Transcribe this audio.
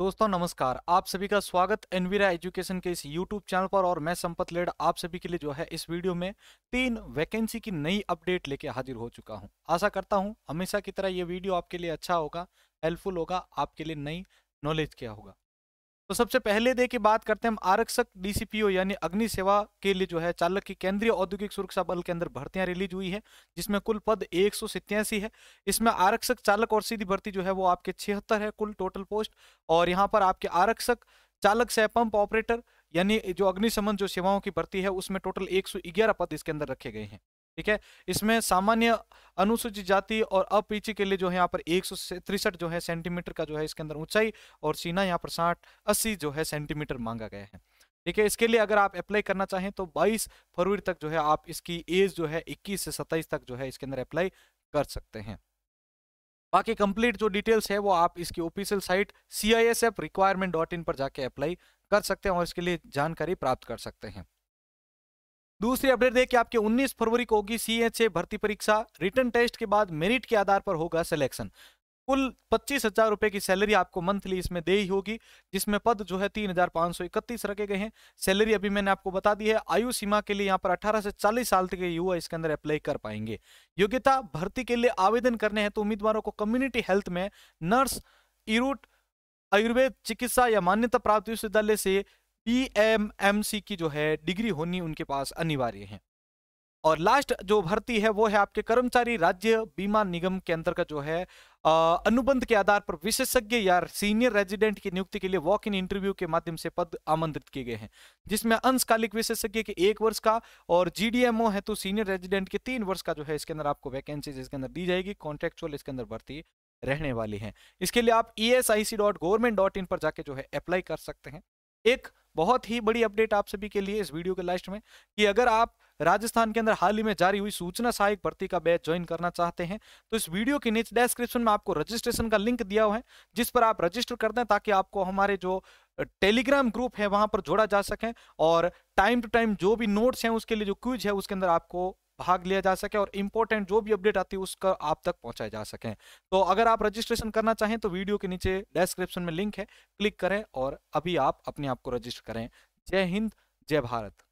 दोस्तों नमस्कार आप सभी का स्वागत एनवीरा एजुकेशन के इस यूट्यूब चैनल पर और मैं संपत लेड आप सभी के लिए जो है इस वीडियो में तीन वैकेंसी की नई अपडेट लेके हाजिर हो चुका हूं आशा करता हूं हमेशा की तरह ये वीडियो आपके लिए अच्छा होगा हेल्पफुल होगा आपके लिए नई नॉलेज क्या होगा तो सबसे पहले दे की बात करते हैं हम आरक्षक डीसीपीओ यानी अग्नि सेवा के लिए जो है चालक की केंद्रीय औद्योगिक सुरक्षा बल के अंदर भर्तियां रिलीज हुई है जिसमें कुल पद एक है इसमें आरक्षक चालक और सीधी भर्ती जो है वो आपके छिहत्तर है कुल टोटल पोस्ट और यहाँ पर आपके आरक्षक चालक से पंप ऑपरेटर यानी जो अग्निशमन जो सेवाओं की भर्ती है उसमें टोटल 111 पद इसके अंदर रखे गए हैं ठीक है इसमें सामान्य अनुसूचित जाति और अपीची के लिए जो है यहाँ पर एक जो है सेंटीमीटर का जो है इसके अंदर ऊंचाई और सीना यहाँ पर साठ अस्सी जो है सेंटीमीटर मांगा गया है ठीक है इसके लिए अगर आप अप्लाई करना चाहें तो 22 फरवरी तक जो है आप इसकी एज जो है 21 से 27 तक जो है इसके अंदर अप्लाई कर सकते हैं बाकी कंप्लीट जो डिटेल्स है वो आप इसकी official site C I S F requirement dot in पर जाके अप्लाई कर सकते हैं और इसके लिए जानकारी प्राप्त कर सकते हैं दूसरी अपडेट देखिए आपके 19 फरवरी को होगी सीएचए भर्ती परीक्षा रिटर्न टेस्ट के बाद मेरिट के आधार पर होगा सिलेक्शन कुल पच्चीस हजार रुपए की सैलरी आपको मंथली इसमें दे ही होगी जिसमें पद जो है तीन हजार पांच सौ इकतीस रखे गए हैं सैलरी अभी मैंने आपको बता दी है आयु सीमा के लिए यहाँ पर अठारह से चालीस साल तक के युवा इसके अंदर अप्लाई कर पाएंगे योग्यता भर्ती के लिए आवेदन करने हैं तो उम्मीदवारों को कम्युनिटी हेल्थ में नर्स इरूट आयुर्वेद चिकित्सा या मान्यता प्राप्त विश्वविद्यालय से पीएमएमसी की जो है डिग्री होनी उनके पास अनिवार्य है और लास्ट जो भर्ती है वो है आपके कर्मचारी राज्य बीमा निगम के अंतर्गत जो है अनुबंध के आधार पर विशेषज्ञ या सीनियर रेजिडेंट की नियुक्ति के लिए वॉक इन इंटरव्यू के माध्यम से पद आमंत्रित किए गए हैं जिसमें अंशकालिक विशेषज्ञ के एक वर्ष का और जीडीएमओ है तो सीनियर रेजिडेंट के तीन वर्ष का जो है इसके अंदर आपको वैकेंसी इसके अंदर दी जाएगी कॉन्ट्रेक्चुअल इसके अंदर भर्ती रहने वाली है इसके लिए आप ई e पर जाके जो है अप्लाई कर सकते हैं एक बहुत ही बड़ी अपडेट आप सभी के लिए इस वीडियो के लास्ट में कि अगर आप राजस्थान के अंदर हाल ही में जारी हुई सूचना सहायक भर्ती का बैच ज्वाइन करना चाहते हैं तो इस वीडियो के नीचे डिस्क्रिप्शन में आपको रजिस्ट्रेशन का लिंक दिया हुआ है जिस पर आप रजिस्टर कर दें ताकि आपको हमारे जो टेलीग्राम ग्रुप है वहां पर जोड़ा जा सके और टाइम टू टाइम जो भी नोट्स हैं उसके लिए जो क्विज है उसके अंदर आपको भाग लिया जा सके और इंपॉर्टेंट जो भी अपडेट आती है उसका आप तक पहुंचाया जा सके तो अगर आप रजिस्ट्रेशन करना चाहें तो वीडियो के नीचे डिस्क्रिप्शन में लिंक है क्लिक करें और अभी आप अपने आप को रजिस्टर करें जय हिंद जय भारत